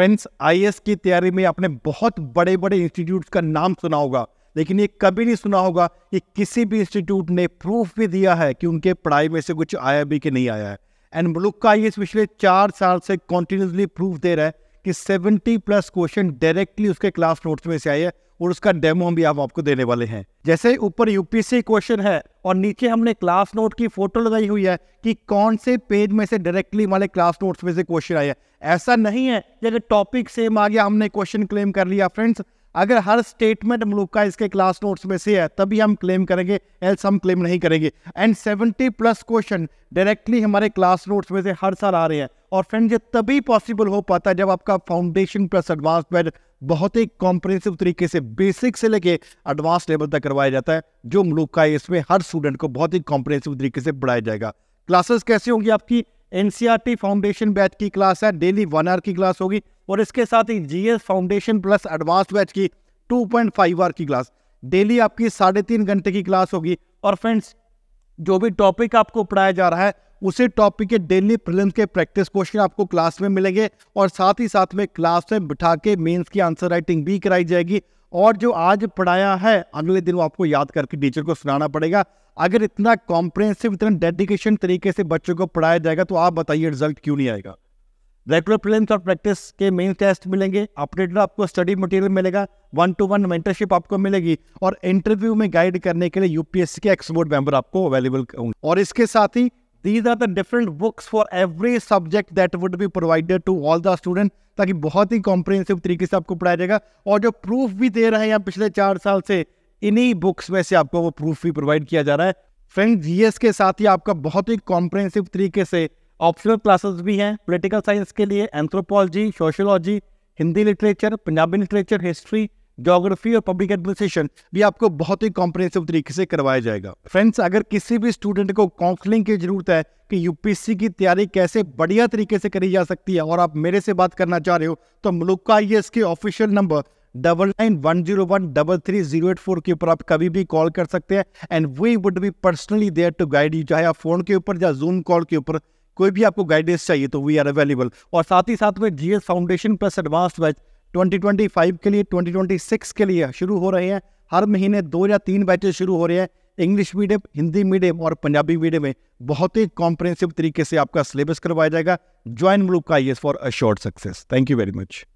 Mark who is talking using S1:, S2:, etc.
S1: friends I की तैयारी में आपने बहुत बड़े बड़े इंस्टीट्यूट का नाम सुना होगा लेकिन ये कभी नहीं सुना होगा कि किसी भी इंस्टीट्यूट ने प्रूफ भी दिया है कि उनके पढ़ाई में से कुछ आया भी कि नहीं आया है एंड मुल्क का आई पिछले चार साल से कॉन्टीन्यूसली प्रूफ दे रहा है कि 70 प्लस क्वेश्चन डायरेक्टली उसके क्लास नोट्स में से आए हैं और उसका डेमो हम भी आप आपको देने वाले हैं जैसे ऊपर यूपीएससी क्वेश्चन है और नीचे हमने क्लास नोट की फोटो लगाई हुई है कि कौन से पेज में से डायरेक्टली हमारे क्लास नोट्स में से क्वेश्चन आया ऐसा नहीं है जैसे टॉपिक सेम आ गया हमने क्वेश्चन क्लेम कर लिया फ्रेंड्स अगर हर स्टेटमेंट हम लोग का इसके क्लास नोट्स में से है तभी हम क्लेम करेंगे एल्स हम क्लेम नहीं करेंगे एंड 70 प्लस क्वेश्चन डायरेक्टली हमारे क्लास नोट्स में से हर साल आ रहे हैं और फ्रेंड ये तभी पॉसिबल हो पाता है जब आपका फाउंडेशन प्लस एडवांस बेड बहुत ही कॉम्प्रेंसिव तरीके से बेसिक से लेके एडवांस लेवल तक करवाया जाता है जो हम लोग का इसमें हर स्टूडेंट को बहुत ही कॉम्प्रेंसिव तरीके से पढ़ाया जाएगा क्लासेस कैसे होंगी आपकी एनसीआरटी फाउंडेशन बैच की क्लास है डेली वन आवर की क्लास होगी और इसके साथ ही G foundation plus advance batch की 2.5 आवर की क्लास डेली आपकी साढ़े तीन घंटे की क्लास होगी और फ्रेंड्स जो भी टॉपिक आपको पढ़ाया जा रहा है उसी टॉपिक के डेली प्रिलिम्स के प्रैक्टिस क्वेश्चन आपको क्लास में मिलेंगे और साथ ही साथ में क्लास में बिठा के मेन्स की आंसर राइटिंग भी कराई जाएगी और जो आज पढ़ाया है अगले दिन वो आपको याद करके टीचर को सुनाना पड़ेगा अगर इतना कॉम्प्रेंसिव इतना डेडिकेशन तरीके से बच्चों को पढ़ाया जाएगा तो आप बताइए रिजल्ट क्यों नहीं आएगा रेगुलर प्रिलिम्स और प्रैक्टिस के मेन टेस्ट मिलेंगे अपडेटेड आपको स्टडी मटेरियल मिलेगा वन टू वन मेंटरशिप आपको मिलेगी और इंटरव्यू में गाइड करने के लिए यूपीएससी के एक्सपर्ट मेंबर आपको अवेलेबल होंगे और इसके साथ ही these are the different books for every subject that would be provided to all the student ताकि बहुत ही कॉम्प्रिहेंसिव तरीके से आपको पढ़ाया जाएगा और जो प्रूफ भी दे रहे हैं पिछले चार साल से इन्हीं बुक्स में से आपको वो प्रूफ भी प्रोवाइड किया जा रहा है फ्रेंड जीएस के साथ ही आपका बहुत ही कॉम्प्रिहेंसिव तरीके से ऑप्शनल क्लासेस भी हैं पोलिटिकल साइंस के लिए anthropology sociology Hindi literature Punjabi literature history geography और पब्लिक एडमिनिस्ट्रेशन भी आपको बहुत ही कॉम्प्रेंसिव तरीके से करवाया जाएगा फ्रेंड्स अगर किसी भी स्टूडेंट को काउंसलिंग की जरूरत है कि यूपीएससी की तैयारी कैसे बढ़िया तरीके से करी जा सकती है और आप मेरे से बात करना चाह रहे हो तो मलुका आई के official number double nine one zero one double three zero eight four के ऊपर आप कभी भी कॉल कर सकते हैं and we would be personally there to guide you चाहे आप फोन के ऊपर या जूम कॉल के ऊपर कोई भी आपको गाइडेंस चाहिए तो वी आर अवेलेबल और साथ ही साथ में GS foundation plus advance batch 2025 के लिए 2026 के लिए शुरू हो रहे हैं हर महीने दो या तीन बैचेज शुरू हो रहे हैं इंग्लिश मीडियम हिंदी मीडियम और पंजाबी मीडियम में बहुत ही कॉम्प्रेंसिव तरीके से आपका सिलेबस करवाया जाएगा ज्वाइन ग्रुप का I for a short success thank you very much